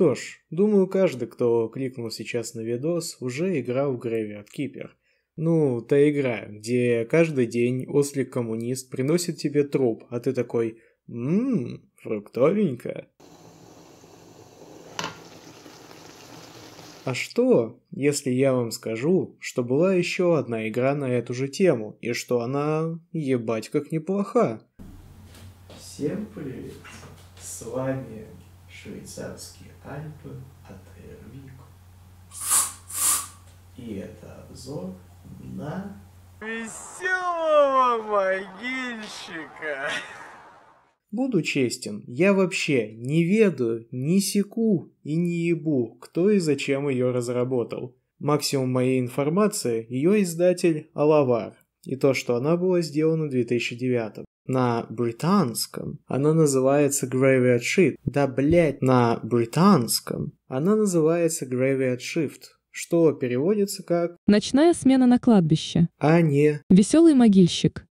Что ж, думаю, каждый, кто кликнул сейчас на видос, уже играл в Graveyard Keeper. Ну, та игра, где каждый день ослик-коммунист приносит тебе труп, а ты такой «Ммм, фруктовенько». А что, если я вам скажу, что была еще одна игра на эту же тему, и что она ебать как неплоха? Всем привет, с вами швейцарский Альпы от а Эрвико. И это обзор на... Веселого могильщика! Буду честен, я вообще не веду, не секу и не ебу, кто и зачем ее разработал. Максимум моей информации – ее издатель Алавар, и то, что она была сделана в 2009 на британском она называется Graveyard Shift. Да, блять, на британском она называется Graveyard Shift что переводится как «Ночная смена на кладбище», а не «Веселый могильщик».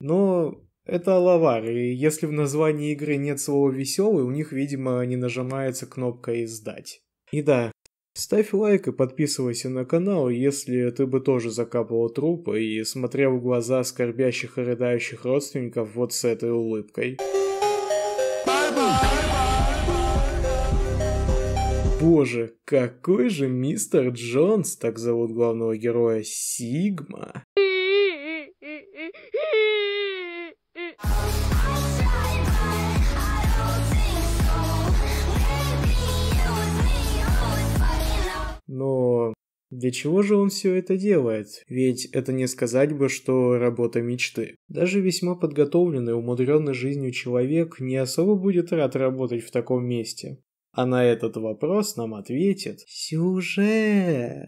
Но это лавар, и если в названии игры нет слова «веселый», у них, видимо, не нажимается кнопка «издать». И да, Ставь лайк и подписывайся на канал, если ты бы тоже закапывал трупы и смотрел в глаза скорбящих и рыдающих родственников вот с этой улыбкой. Боже, какой же мистер Джонс, так зовут главного героя, Сигма. Для чего же он все это делает? Ведь это не сказать бы, что работа мечты. Даже весьма подготовленный, умудренный жизнью человек не особо будет рад работать в таком месте. А на этот вопрос нам ответит «Сюжет».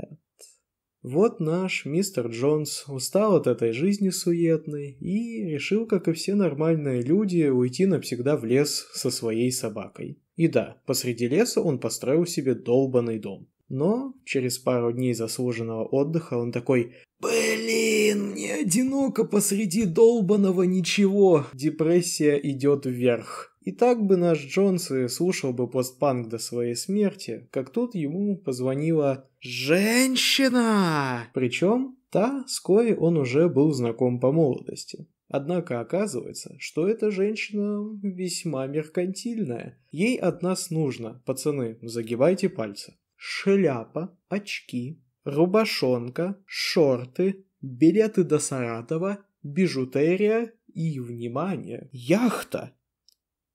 Вот наш мистер Джонс устал от этой жизни суетной и решил, как и все нормальные люди, уйти навсегда в лес со своей собакой. И да, посреди леса он построил себе долбанный дом. Но через пару дней заслуженного отдыха он такой «Блин, мне одиноко посреди долбанного ничего!» Депрессия идет вверх. И так бы наш Джонс и слушал бы постпанк до своей смерти, как тут ему позвонила «Женщина!» Причем та, с коей он уже был знаком по молодости. Однако оказывается, что эта женщина весьма меркантильная. Ей от нас нужно, пацаны, загибайте пальцы шляпа, очки, рубашонка, шорты, билеты до Саратова, бижутерия и, внимание, яхта,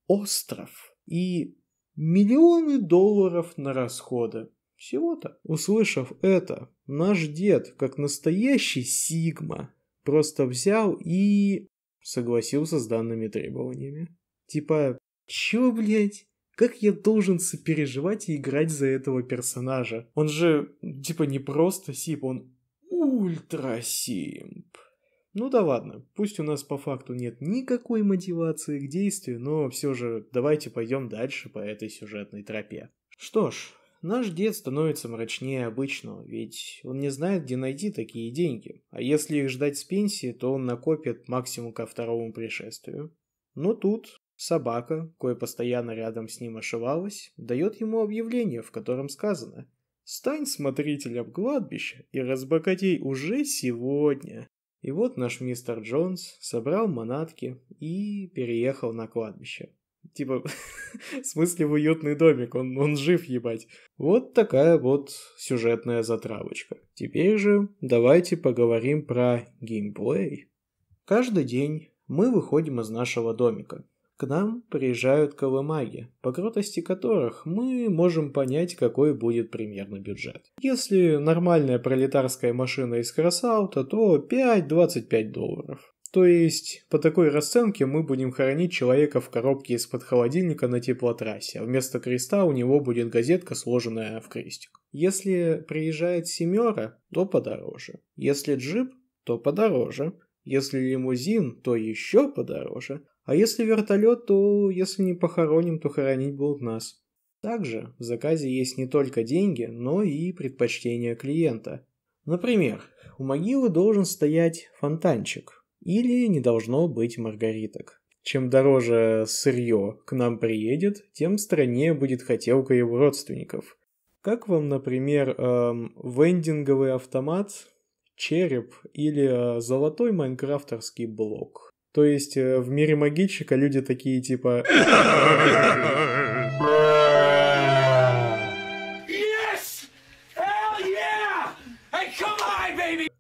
остров и миллионы долларов на расходы. Всего-то. Услышав это, наш дед, как настоящий Сигма, просто взял и согласился с данными требованиями. Типа, чё, блядь? Как я должен сопереживать и играть за этого персонажа? Он же, типа, не просто сип, он ультра-симп. Ну да ладно, пусть у нас по факту нет никакой мотивации к действию, но все же давайте пойдем дальше по этой сюжетной тропе. Что ж, наш дед становится мрачнее обычного, ведь он не знает, где найти такие деньги. А если их ждать с пенсии, то он накопит максимум ко второму пришествию. Но ну тут Собака, кое постоянно рядом с ним ошивалась, дает ему объявление, в котором сказано «Стань смотрителем кладбища и разбогатей уже сегодня». И вот наш мистер Джонс собрал манатки и переехал на кладбище. Типа, в смысле в уютный домик, он, он жив, ебать. Вот такая вот сюжетная затравочка. Теперь же давайте поговорим про геймплей. Каждый день мы выходим из нашего домика, к нам приезжают колымаги, по кротости которых мы можем понять, какой будет примерно бюджет. Если нормальная пролетарская машина из Красаута, то 5-25 долларов. То есть, по такой расценке мы будем хоронить человека в коробке из-под холодильника на теплотрассе, а вместо креста у него будет газетка, сложенная в крестик. Если приезжает семера, то подороже. Если джип, то подороже. Если лимузин, то еще подороже. А если вертолет, то если не похороним, то хоронить будут нас. Также в заказе есть не только деньги, но и предпочтения клиента. Например, у могилы должен стоять фонтанчик или не должно быть маргариток. Чем дороже сырье к нам приедет, тем страннее будет хотелка его родственников. Как вам, например, эм, вендинговый автомат, череп или э, золотой майнкрафтерский блок? То есть э, в мире могильщика люди такие типа...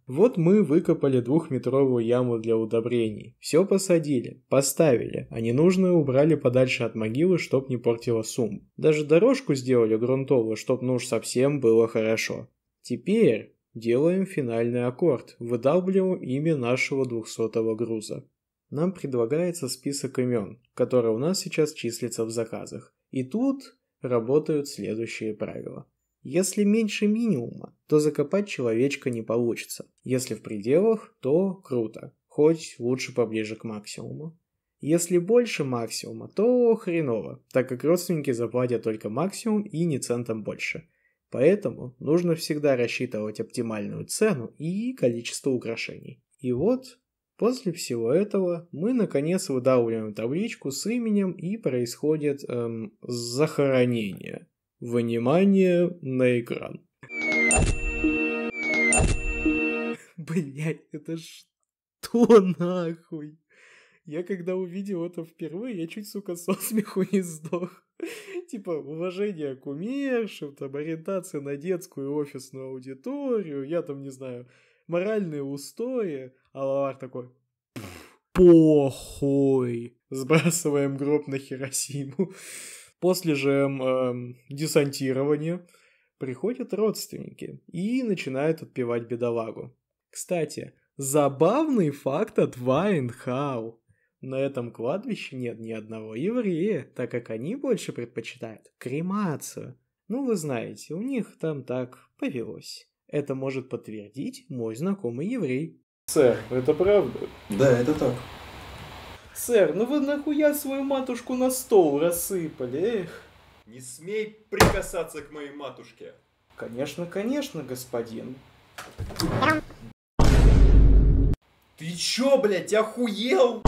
вот мы выкопали двухметровую яму для удобрений. Все посадили, поставили, а ненужное убрали подальше от могилы, чтоб не портило сумму. Даже дорожку сделали грунтовую, чтоб ну совсем было хорошо. Теперь делаем финальный аккорд, выдавливаем имя нашего двухсотого груза нам предлагается список имен, которые у нас сейчас числятся в заказах. И тут работают следующие правила. Если меньше минимума, то закопать человечка не получится. Если в пределах, то круто, хоть лучше поближе к максимуму. Если больше максимума, то хреново, так как родственники заплатят только максимум и не центом больше. Поэтому нужно всегда рассчитывать оптимальную цену и количество украшений. И вот После всего этого мы наконец выдавливаем табличку с именем и происходит эм, захоронение. Внимание на экран. Блять, это что нахуй? Я когда увидел это впервые, я чуть, сука, со смеху не сдох. Типа, уважение к умершим, там, ориентация на детскую офисную аудиторию, я там, не знаю, моральные устои. А Лавар такой, похуй, сбрасываем гроб на Хиросиму. После же эм, эм, десантирования приходят родственники и начинают отпевать бедолагу. Кстати, забавный факт от Вайнхау. На этом кладбище нет ни одного еврея, так как они больше предпочитают кремацию. Ну, вы знаете, у них там так повелось. Это может подтвердить мой знакомый еврей. Сэр, это правда? Да, это так. Сэр, ну вы нахуя свою матушку на стол рассыпали, эх? Не смей прикасаться к моей матушке. Конечно, конечно, господин. Ты чё, блядь, охуел?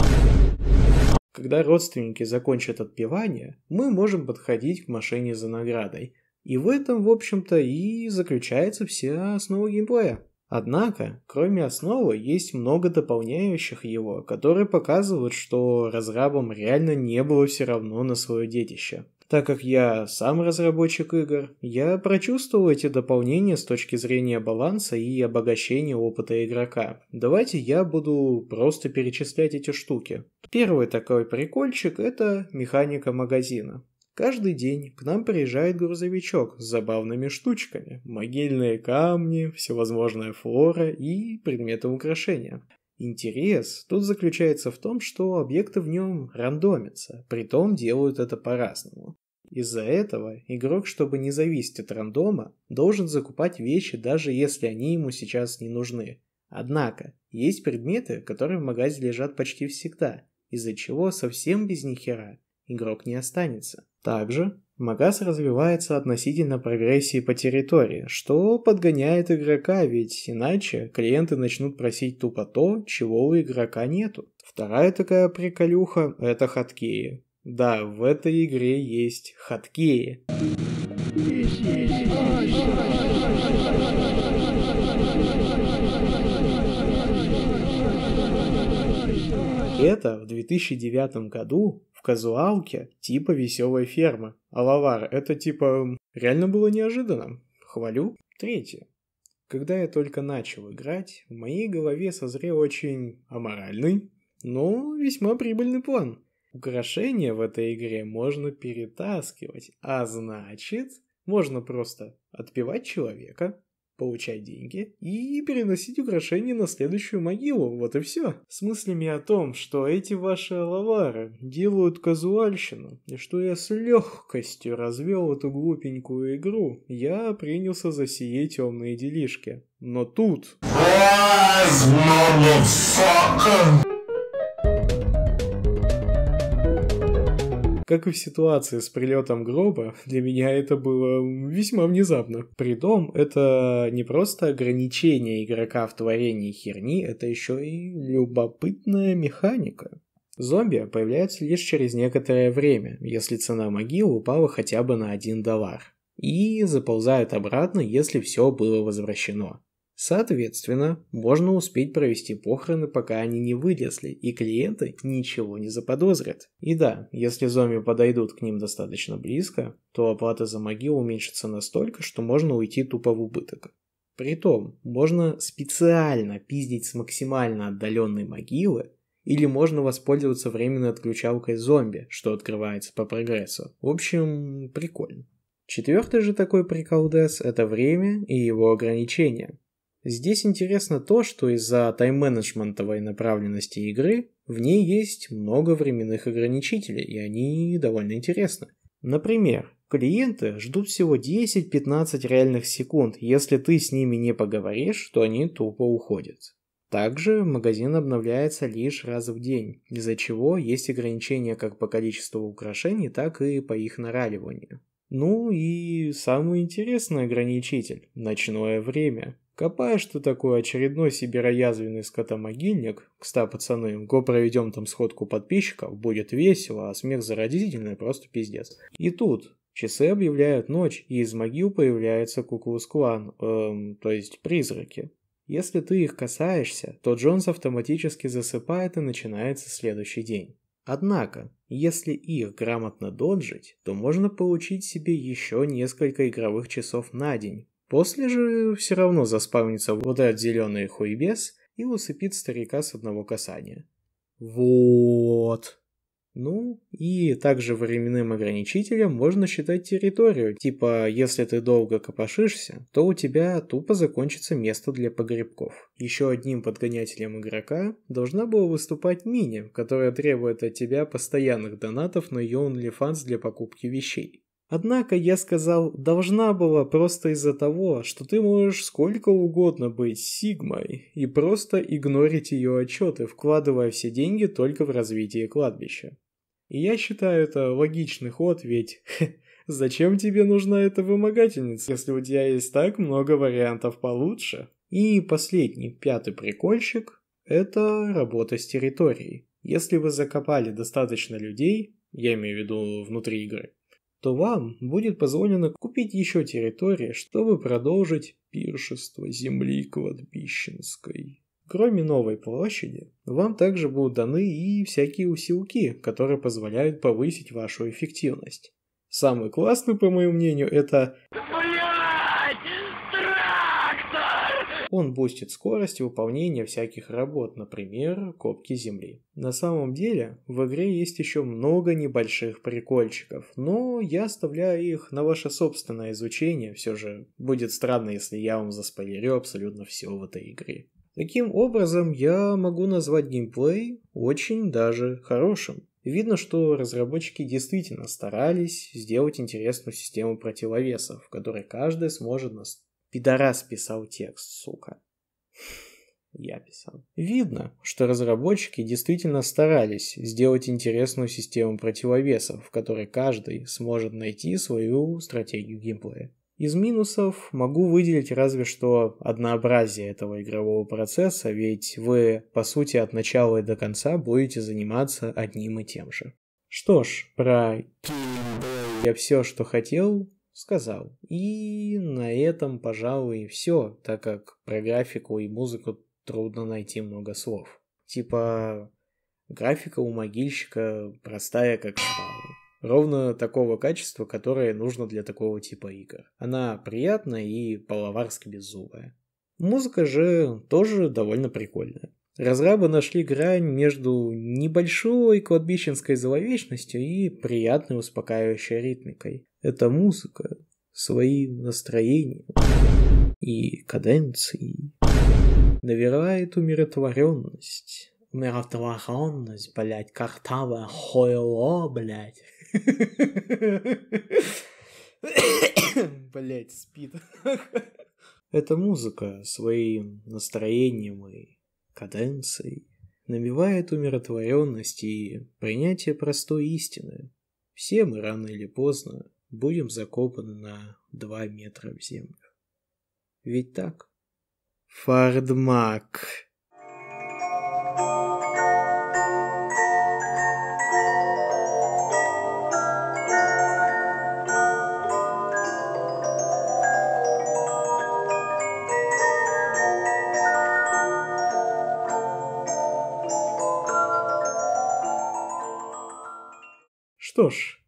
Когда родственники закончат отпевание, мы можем подходить к машине за наградой. И в этом, в общем-то, и заключается вся основа геймплея. Однако, кроме основы, есть много дополняющих его, которые показывают, что разрабам реально не было все равно на свое детище. Так как я сам разработчик игр, я прочувствовал эти дополнения с точки зрения баланса и обогащения опыта игрока. Давайте я буду просто перечислять эти штуки. Первый такой прикольчик – это механика магазина. Каждый день к нам приезжает грузовичок с забавными штучками, могильные камни, всевозможная флора и предметы украшения. Интерес тут заключается в том, что объекты в нем рандомятся, притом делают это по-разному. Из-за этого игрок, чтобы не зависеть от рандома, должен закупать вещи, даже если они ему сейчас не нужны. Однако, есть предметы, которые в магазе лежат почти всегда, из-за чего совсем без нихера игрок не останется. Также Магаз развивается относительно прогрессии по территории, что подгоняет игрока, ведь иначе клиенты начнут просить тупо то, чего у игрока нету. Вторая такая приколюха – это хаткеи. Да, в этой игре есть хаткеи. Это в 2009 году в казуалке типа «Веселая ферма». А лавар, это типа реально было неожиданно. Хвалю. Третье. Когда я только начал играть, в моей голове созрел очень аморальный, но весьма прибыльный план. Украшения в этой игре можно перетаскивать, а значит, можно просто отпивать человека, получать деньги и переносить украшения на следующую могилу, вот и все. С мыслями о том, что эти ваши лавары делают казуальщину, и что я с легкостью развел эту глупенькую игру, я принялся за сие темные делишки. Но тут... Как и в ситуации с прилетом гроба, для меня это было весьма внезапно. Притом, это не просто ограничение игрока в творении херни, это еще и любопытная механика. Зомби появляются лишь через некоторое время, если цена могил упала хотя бы на один доллар. И заползают обратно, если все было возвращено. Соответственно, можно успеть провести похороны, пока они не выросли, и клиенты ничего не заподозрят. И да, если зомби подойдут к ним достаточно близко, то оплата за могилу уменьшится настолько, что можно уйти тупо в убыток. Притом, можно специально пиздить с максимально отдаленной могилы, или можно воспользоваться временной отключалкой зомби, что открывается по прогрессу. В общем, прикольно. Четвертый же такой приколдес – это время и его ограничения. Здесь интересно то, что из-за тайм-менеджментовой направленности игры в ней есть много временных ограничителей, и они довольно интересны. Например, клиенты ждут всего 10-15 реальных секунд, если ты с ними не поговоришь, то они тупо уходят. Также магазин обновляется лишь раз в день, из-за чего есть ограничения как по количеству украшений, так и по их нараливанию. Ну и самый интересный ограничитель – ночное время. Копая, что такое очередной сибироязвенный скотомогильник, кста пацаны, го проведем там сходку подписчиков, будет весело, а смех заразительный, просто пиздец. И тут часы объявляют ночь, и из могил появляется куклус-клан, эм, то есть призраки. Если ты их касаешься, то Джонс автоматически засыпает и начинается следующий день. Однако, если их грамотно доджить, то можно получить себе еще несколько игровых часов на день, После же все равно заспавнится вода этот зеленый хуйбес и усыпит старика с одного касания. Вот. Ну, и также временным ограничителем можно считать территорию, типа, если ты долго копошишься, то у тебя тупо закончится место для погребков. Еще одним подгонятелем игрока должна была выступать мини, которая требует от тебя постоянных донатов на ее OnlyFans для покупки вещей. Однако я сказал, должна была просто из-за того, что ты можешь сколько угодно быть Сигмой и просто игнорить ее отчеты, вкладывая все деньги только в развитие кладбища. И я считаю это логичный ход, ведь зачем тебе нужна эта вымогательница, если у тебя есть так много вариантов получше? И последний, пятый прикольчик – это работа с территорией. Если вы закопали достаточно людей, я имею в виду внутри игры, то вам будет позволено купить еще территории, чтобы продолжить пиршество земли кладбищенской. Кроме новой площади, вам также будут даны и всякие усилки, которые позволяют повысить вашу эффективность. Самый классный, по моему мнению, это... Да Он бустит скорость выполнения всяких работ, например, копки земли. На самом деле, в игре есть еще много небольших прикольчиков, но я оставляю их на ваше собственное изучение, все же будет странно, если я вам заспойлерю абсолютно все в этой игре. Таким образом, я могу назвать геймплей очень даже хорошим. Видно, что разработчики действительно старались сделать интересную систему противовесов, в которой каждый сможет нас Пидорас писал текст, сука. Я писал. Видно, что разработчики действительно старались сделать интересную систему противовесов, в которой каждый сможет найти свою стратегию геймплея. Из минусов могу выделить разве что однообразие этого игрового процесса, ведь вы, по сути, от начала и до конца будете заниматься одним и тем же. Что ж, про я все, что хотел, сказал. И на этом, пожалуй, все, так как про графику и музыку трудно найти много слов. Типа, графика у могильщика простая, как шпала. Ровно такого качества, которое нужно для такого типа игр. Она приятная и половарски беззубая. Музыка же тоже довольно прикольная. Разрабы нашли грань между небольшой кладбищенской зловечностью и приятной успокаивающей ритмикой. Это музыка своим настроением и каденцией навевает умиротворенность. Умиротворенность, блядь, картавая хойло, блядь. Блядь, спит. Это музыка своим настроением и каденций, навевает умиротворенность и принятие простой истины. Все мы рано или поздно будем закопаны на два метра в землю. Ведь так? Фардмак. Что ж,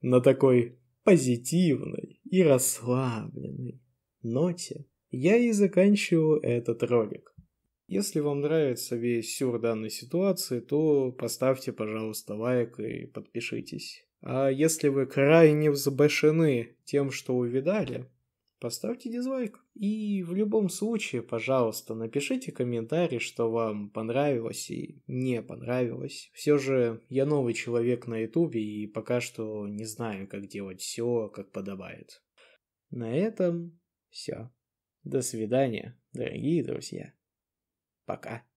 на такой позитивной и расслабленной ноте я и заканчиваю этот ролик. Если вам нравится весь сюр данной ситуации, то поставьте, пожалуйста, лайк и подпишитесь. А если вы крайне взбешены тем, что увидали, поставьте дизлайк. И в любом случае, пожалуйста, напишите комментарий, что вам понравилось и не понравилось. Все же я новый человек на ютубе и пока что не знаю, как делать все, как подобает. На этом все. До свидания, дорогие друзья. Пока.